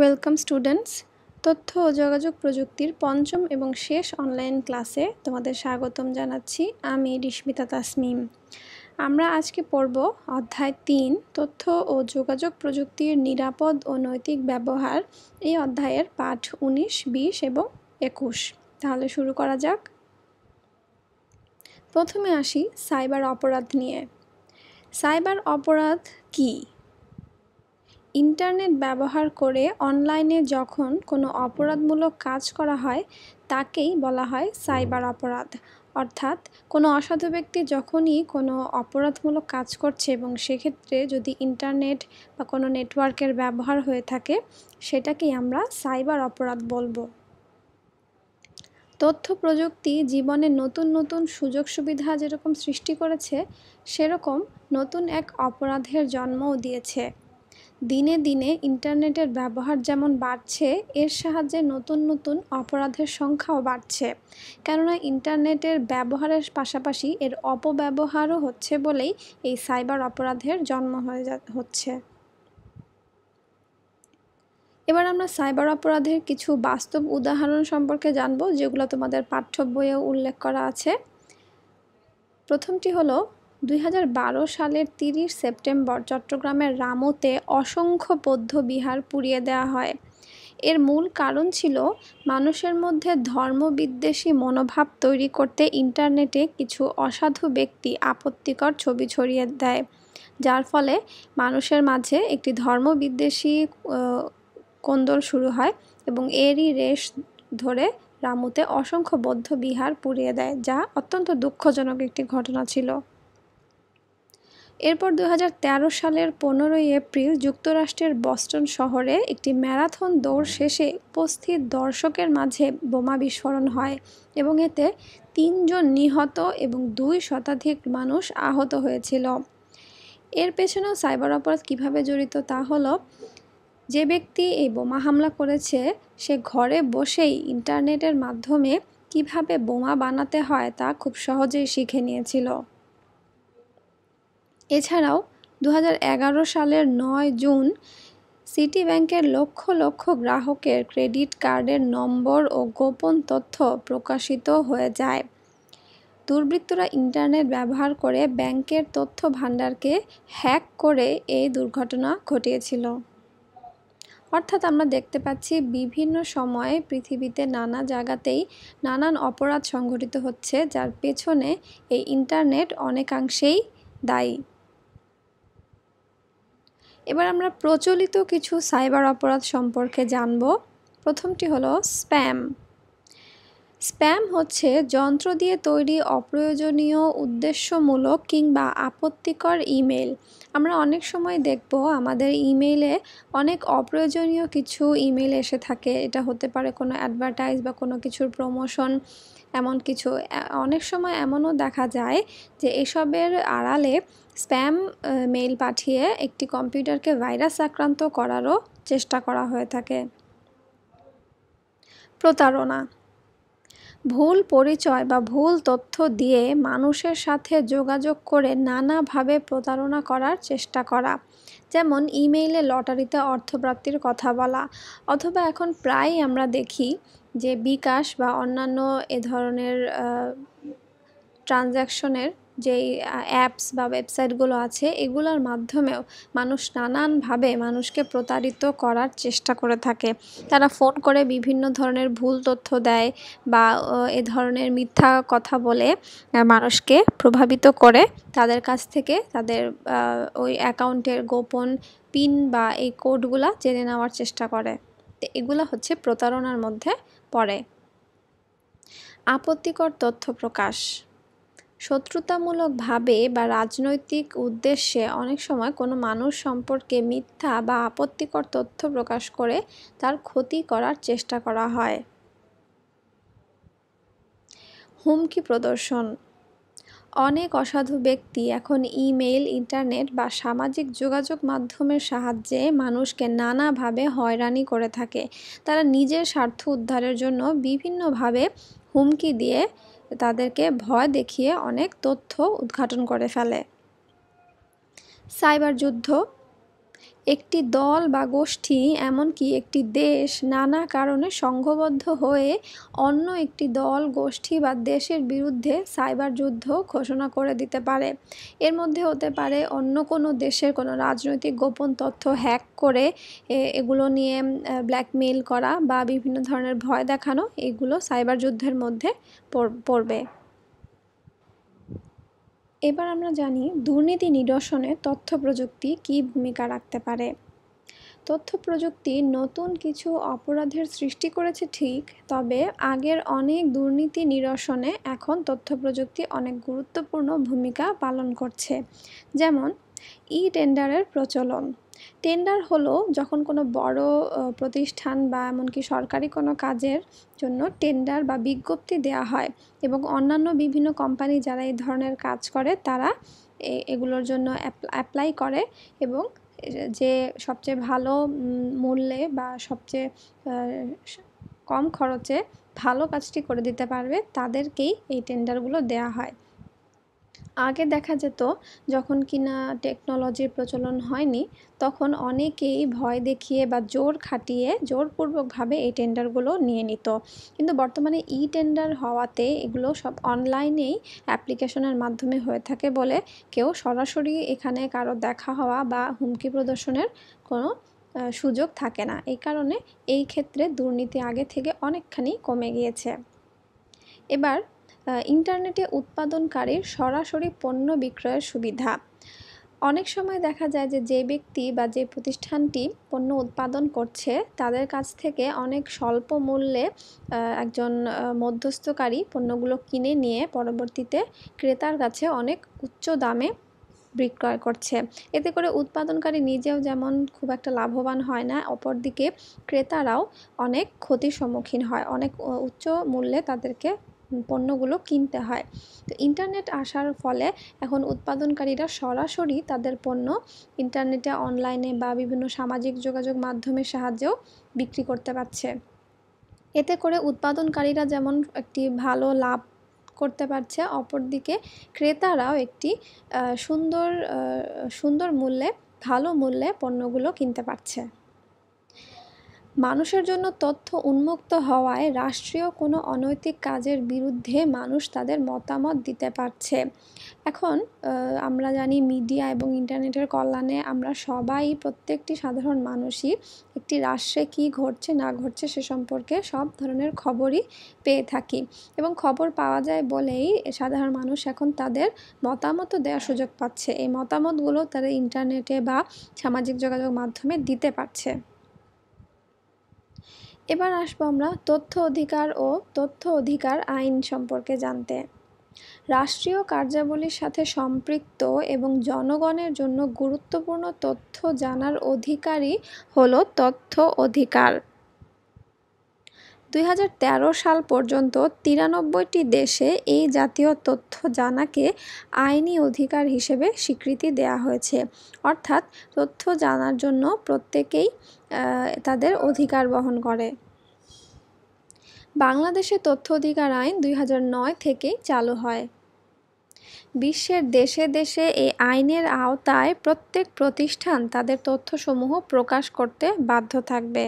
welcome students তথ্য ও যোগাযোগ প্রযুক্তির পঞ্চম এবং শেষ অনলাইন ক্লাসে তোমাদের স্বাগতম জানাচ্ছি আমি রিস্মিতা তাসমিম আমরা আজকে পড়ব অধ্যায় তিন তথ্য ও যোগাযোগ প্রযুক্তির নিরাপদ ও নৈতিক ব্যবহার এই অধ্যায়ের পাঠ উনিশ বিশ এবং একুশ তাহলে শুরু করা যাক প্রথমে আসি সাইবার অপরাধ নিয়ে সাইবার অপরাধ কী ইন্টারনেট ব্যবহার করে অনলাইনে যখন কোনো অপরাধমূলক কাজ করা হয় তাকেই বলা হয় সাইবার অপরাধ অর্থাৎ কোনো অসাধু ব্যক্তি যখনই কোনো অপরাধমূলক কাজ করছে এবং সেক্ষেত্রে যদি ইন্টারনেট বা কোনো নেটওয়ার্কের ব্যবহার হয়ে থাকে সেটাকেই আমরা সাইবার অপরাধ বলবো তথ্য প্রযুক্তি জীবনে নতুন নতুন সুযোগ সুবিধা যেরকম সৃষ্টি করেছে সেরকম নতুন এক অপরাধের জন্মও দিয়েছে দিনে দিনে ইন্টারনেটের ব্যবহার যেমন বাড়ছে এর সাহায্যে নতুন নতুন অপরাধের সংখ্যাও বাড়ছে কেননা ইন্টারনেটের ব্যবহারের পাশাপাশি এর অপব্যবহারও হচ্ছে বলেই এই সাইবার অপরাধের জন্ম হয়ে হচ্ছে এবার আমরা সাইবার অপরাধের কিছু বাস্তব উদাহরণ সম্পর্কে জানব যেগুলো তোমাদের পাঠ্য বইয়েও উল্লেখ করা আছে প্রথমটি হলো দুই সালের তিরিশ সেপ্টেম্বর চট্টগ্রামের রামোতে অসংখ্য বৌদ্ধ বিহার পুড়িয়ে দেওয়া হয় এর মূল কারণ ছিল মানুষের মধ্যে ধর্মবিদ্বেষী মনোভাব তৈরি করতে ইন্টারনেটে কিছু অসাধু ব্যক্তি আপত্তিকর ছবি ছড়িয়ে দেয় যার ফলে মানুষের মাঝে একটি ধর্মবিদ্বেষী কোন্দল শুরু হয় এবং এরই রেশ ধরে রামুতে অসংখ্য বৌদ্ধ বিহার পুড়িয়ে দেয় যা অত্যন্ত দুঃখজনক একটি ঘটনা ছিল এরপর দু সালের পনেরোই এপ্রিল যুক্তরাষ্ট্রের বস্টন শহরে একটি ম্যারাথন দৌড় শেষে উপস্থিত দর্শকের মাঝে বোমা বিস্ফোরণ হয় এবং এতে তিনজন নিহত এবং দুই শতাধিক মানুষ আহত হয়েছিল এর পেছনেও সাইবার অপরাধ কীভাবে জড়িত তা হলো যে ব্যক্তি এই বোমা হামলা করেছে সে ঘরে বসেই ইন্টারনেটের মাধ্যমে কিভাবে বোমা বানাতে হয় তা খুব সহজেই শিখে নিয়েছিল এছাড়াও দু সালের নয় জুন সিটি ব্যাংকের লক্ষ লক্ষ গ্রাহকের ক্রেডিট কার্ডের নম্বর ও গোপন তথ্য প্রকাশিত হয়ে যায় দুর্বৃত্তরা ইন্টারনেট ব্যবহার করে ব্যাংকের তথ্য ভাণ্ডারকে হ্যাক করে এই দুর্ঘটনা ঘটিয়েছিল অর্থাৎ আমরা দেখতে পাচ্ছি বিভিন্ন সময়ে পৃথিবীতে নানা জায়গাতেই নানান অপরাধ সংঘটিত হচ্ছে যার পেছনে এই ইন্টারনেট অনেকাংশেই দায়ী এবার আমরা প্রচলিত কিছু সাইবার অপরাধ সম্পর্কে জানব প্রথমটি হলো স্প্যাম স্প্যাম হচ্ছে যন্ত্র দিয়ে তৈরি অপ্রয়োজনীয় উদ্দেশ্যমূলক কিংবা আপত্তিকর ইমেল আমরা অনেক সময় দেখব আমাদের ইমেইলে অনেক অপ্রয়োজনীয় কিছু ইমেল এসে থাকে এটা হতে পারে কোনো অ্যাডভার্টাইজ বা কোনো কিছুর প্রমোশন এমন কিছু অনেক সময় এমনও দেখা যায় যে এসবের আড়ালে স্প্যাম মেইল পাঠিয়ে একটি কম্পিউটারকে ভাইরাস আক্রান্ত করারও চেষ্টা করা হয়ে থাকে প্রতারণা ভুল পরিচয় বা ভুল তথ্য দিয়ে মানুষের সাথে যোগাযোগ করে নানাভাবে প্রতারণা করার চেষ্টা করা যেমন ইমেইলে লটারিতে অর্থপ্রাপ্তির কথা বলা অথবা এখন প্রায় আমরা দেখি যে বিকাশ বা অন্যান্য এ ধরনের ট্রানজ্যাকশনের যেই অ্যাপস বা ওয়েবসাইটগুলো আছে এগুলোর মাধ্যমেও মানুষ নানানভাবে মানুষকে প্রতারিত করার চেষ্টা করে থাকে তারা ফোন করে বিভিন্ন ধরনের ভুল তথ্য দেয় বা এ ধরনের মিথ্যা কথা বলে মানুষকে প্রভাবিত করে তাদের কাছ থেকে তাদের ওই অ্যাকাউন্টের গোপন পিন বা এই কোডগুলা জেনে নেওয়ার চেষ্টা করে তো এগুলো হচ্ছে প্রতারণার মধ্যে পড়ে আপত্তিকর তথ্য প্রকাশ শত্রুতামূলকভাবে বা রাজনৈতিক উদ্দেশ্যে অনেক সময় কোনো মানুষ সম্পর্কে মিথ্যা বা আপত্তিকর তথ্য প্রকাশ করে তার ক্ষতি করার চেষ্টা করা হয় হুমকি প্রদর্শন অনেক অসাধু ব্যক্তি এখন ইমেইল ইন্টারনেট বা সামাজিক যোগাযোগ মাধ্যমের সাহায্যে মানুষকে নানাভাবে হয়রানি করে থাকে তারা নিজের স্বার্থ উদ্ধারের জন্য বিভিন্নভাবে হুমকি দিয়ে তাদেরকে ভয় দেখিয়ে অনেক তথ্য উদ্ঘাটন করে ফেলে সাইবার যুদ্ধ একটি দল বা গোষ্ঠী এমনকি একটি দেশ নানা কারণে সংঘবদ্ধ হয়ে অন্য একটি দল গোষ্ঠী বা দেশের বিরুদ্ধে সাইবার যুদ্ধ ঘোষণা করে দিতে পারে এর মধ্যে হতে পারে অন্য কোনো দেশের কোনো রাজনৈতিক গোপন তথ্য হ্যাক করে এগুলো নিয়ে ব্ল্যাকমেইল করা বা বিভিন্ন ধরনের ভয় দেখানো এগুলো সাইবার যুদ্ধের মধ্যে পড়বে এবার আমরা জানি দুর্নীতি নিদর্শনে তথ্য প্রযুক্তি কী ভূমিকা রাখতে পারে তথ্য প্রযুক্তি নতুন কিছু অপরাধের সৃষ্টি করেছে ঠিক তবে আগের অনেক দুর্নীতি নিরসনে এখন তথ্য প্রযুক্তি অনেক গুরুত্বপূর্ণ ভূমিকা পালন করছে যেমন ই টেন্ডারের প্রচলন টেন্ডার হলো যখন কোনো বড় প্রতিষ্ঠান বা এমনকি সরকারি কোনো কাজের জন্য টেন্ডার বা বিজ্ঞপ্তি দেয়া হয় এবং অন্যান্য বিভিন্ন কোম্পানি যারা এই ধরনের কাজ করে তারা এগুলোর জন্য অ্যাপ্লাই করে এবং যে সবচেয়ে ভালো মূল্যে বা সবচেয়ে কম খরচে ভালো কাজটি করে দিতে পারবে তাদেরকেই এই টেন্ডারগুলো দেয়া হয় আগে দেখা যেত যখন কিনা টেকনোলজির প্রচলন হয়নি তখন অনেকেই ভয় দেখিয়ে বা জোর খাটিয়ে জোরপূর্বকভাবে এই টেন্ডারগুলো নিয়ে নিত কিন্তু বর্তমানে ই টেন্ডার হওয়াতে এগুলো সব অনলাইনেই অ্যাপ্লিকেশনের মাধ্যমে হয়ে থাকে বলে কেউ সরাসরি এখানে কারো দেখা হওয়া বা হুমকি প্রদর্শনের কোনো সুযোগ থাকে না এই কারণে এই ক্ষেত্রে দুর্নীতি আগে থেকে অনেকখানি কমে গিয়েছে এবার ইন্টারনেটে উৎপাদনকারীর সরাসরি পণ্য বিক্রয়ের সুবিধা অনেক সময় দেখা যায় যে যে ব্যক্তি বা যে প্রতিষ্ঠানটি পণ্য উৎপাদন করছে তাদের কাছ থেকে অনেক স্বল্প মূল্যে একজন মধ্যস্থকারী পণ্যগুলো কিনে নিয়ে পরবর্তীতে ক্রেতার কাছে অনেক উচ্চ দামে বিক্রয় করছে এতে করে উৎপাদনকারী নিজেও যেমন খুব একটা লাভবান হয় না অপরদিকে ক্রেতারাও অনেক ক্ষতির সম্মুখীন হয় অনেক উচ্চ মূল্যে তাদেরকে পণ্যগুলো কিনতে হয় তো ইন্টারনেট আসার ফলে এখন উৎপাদনকারীরা সরাসরি তাদের পণ্য ইন্টারনেটে অনলাইনে বা বিভিন্ন সামাজিক যোগাযোগ মাধ্যমের সাহায্যেও বিক্রি করতে পারছে এতে করে উৎপাদনকারীরা যেমন একটি ভালো লাভ করতে পারছে অপরদিকে ক্রেতারাও একটি সুন্দর সুন্দর মূল্যে ভালো মূল্যে পণ্যগুলো কিনতে পারছে মানুষের জন্য তথ্য উন্মুক্ত হওয়ায় রাষ্ট্রীয় কোনো অনৈতিক কাজের বিরুদ্ধে মানুষ তাদের মতামত দিতে পারছে এখন আমরা জানি মিডিয়া এবং ইন্টারনেটের কল্যাণে আমরা সবাই প্রত্যেকটি সাধারণ মানুষই একটি রাষ্ট্রে কি ঘটছে না ঘটছে সে সম্পর্কে সব ধরনের খবরই পেয়ে থাকি এবং খবর পাওয়া যায় বলেই সাধারণ মানুষ এখন তাদের মতামতও দেওয়ার সুযোগ পাচ্ছে এই মতামতগুলো তারা ইন্টারনেটে বা সামাজিক যোগাযোগ মাধ্যমে দিতে পারছে এবার আসবো আমরা তথ্য অধিকার ও তথ্য অধিকার আইন সম্পর্কে জানতে রাষ্ট্রীয় কার্যাবলীর সাথে সম্পৃক্ত এবং জনগণের জন্য গুরুত্বপূর্ণ তথ্য জানার অধিকারই হল তথ্য অধিকার দুই সাল পর্যন্ত তিরানব্বইটি দেশে এই জাতীয় তথ্য জানাকে আইনি অধিকার হিসেবে স্বীকৃতি দেয়া হয়েছে অর্থাৎ তথ্য জানার জন্য প্রত্যেকেই তাদের অধিকার বহন করে বাংলাদেশে তথ্য অধিকার আইন দুই থেকেই চালু হয় বিশ্বের দেশে দেশে এই আইনের আওতায় প্রত্যেক প্রতিষ্ঠান তাদের তথ্যসমূহ প্রকাশ করতে বাধ্য থাকবে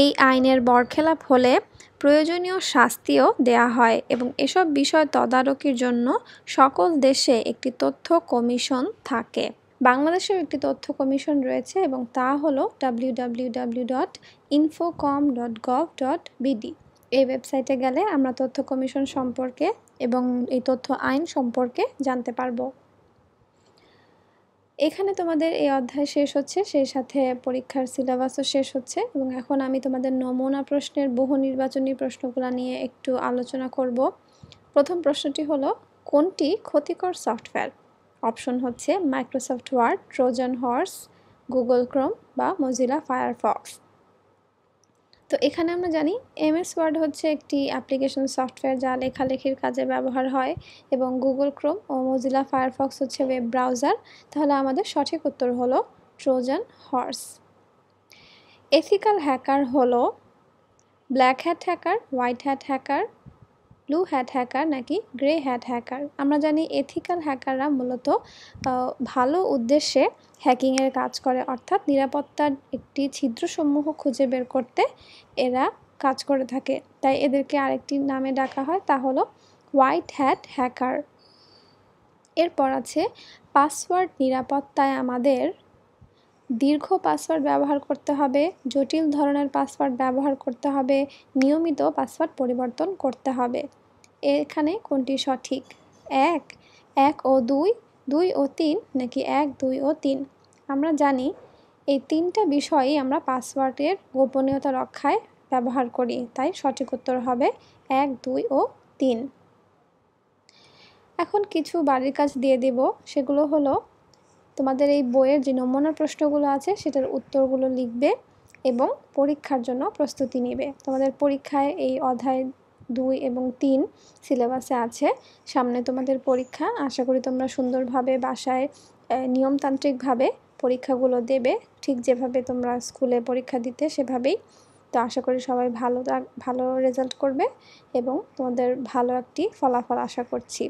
এই আইনের বরখেলাপ হলে প্রয়োজনীয় শাস্তিও দেয়া হয় এবং এসব বিষয় তদারকির জন্য সকল দেশে একটি তথ্য কমিশন থাকে বাংলাদেশেও একটি তথ্য কমিশন রয়েছে এবং তা হলো W W W dot dot gov dot এই ওয়েবসাইটে গেলে আমরা তথ্য কমিশন সম্পর্কে এবং এই তথ্য আইন সম্পর্কে জানতে পারবো এখানে তোমাদের এই অধ্যায় শেষ হচ্ছে সেই সাথে পরীক্ষার সিলেবাসও শেষ হচ্ছে এবং এখন আমি তোমাদের নমুনা প্রশ্নের বহু নির্বাচনী প্রশ্নগুলো নিয়ে একটু আলোচনা করব প্রথম প্রশ্নটি হলো কোনটি ক্ষতিকর সফটওয়্যার অপশন হচ্ছে Microsoft Word Trojan horse Google Chrome বা মজিলা ফায়ারফক্স তো এখানে আমরা জানি এমএস ওয়ার্ড হচ্ছে একটি অ্যাপ্লিকেশন সফটওয়্যার যা লেখালেখির কাজে ব্যবহার হয় এবং গুগল ক্রোম ও মজিলা ফায়ারফক্স হচ্ছে ওয়েব ব্রাউজার তাহলে আমাদের সঠিক উত্তর হলো ট্রোজান হর্স এথিক্যাল হ্যাকার হলো black hat hacker white hat hacker blue hat hacker নাকি গ্রে হ্যাট হ্যাকার আমরা জানি এথিক্যাল হ্যাকাররা মূলত ভালো উদ্দেশ্যে হ্যাকিংয়ের কাজ করে অর্থাৎ নিরাপত্তার একটি ছিদ্রসমূহ খুঁজে বের করতে এরা কাজ করে থাকে তাই এদেরকে আরেকটি নামে ডাকা হয় তা হলো হোয়াইট হ্যাট হ্যাকার এরপর আছে পাসওয়ার্ড নিরাপত্তায় আমাদের দীর্ঘ পাসওয়ার্ড ব্যবহার করতে হবে জটিল ধরনের পাসওয়ার্ড ব্যবহার করতে হবে নিয়মিত পাসওয়ার্ড পরিবর্তন করতে হবে এখানে কোনটি সঠিক এক এক ও দুই দুই ও তিন নাকি এক দুই ও তিন আমরা জানি এই তিনটা বিষয়ই আমরা পাসওয়ার্ডের গোপনীয়তা রক্ষায় ব্যবহার করি তাই সঠিক উত্তর হবে এক দুই ও তিন এখন কিছু বাড়ির কাজ দিয়ে দেব সেগুলো হলো তোমাদের এই বইয়ের যে নমুনা প্রশ্নগুলো আছে সেটার উত্তরগুলো লিখবে এবং পরীক্ষার জন্য প্রস্তুতি নেবে তোমাদের পরীক্ষায় এই অধ্যায় দুই এবং তিন সিলেবাসে আছে সামনে তোমাদের পরীক্ষা আশা করি তোমরা সুন্দরভাবে বাসায় নিয়মতান্ত্রিকভাবে পরীক্ষাগুলো দেবে ঠিক যেভাবে তোমরা স্কুলে পরীক্ষা দিতে সেভাবেই তো আশা করি সবাই ভালো ভালো রেজাল্ট করবে এবং তোমাদের ভালো একটি ফলাফল আশা করছি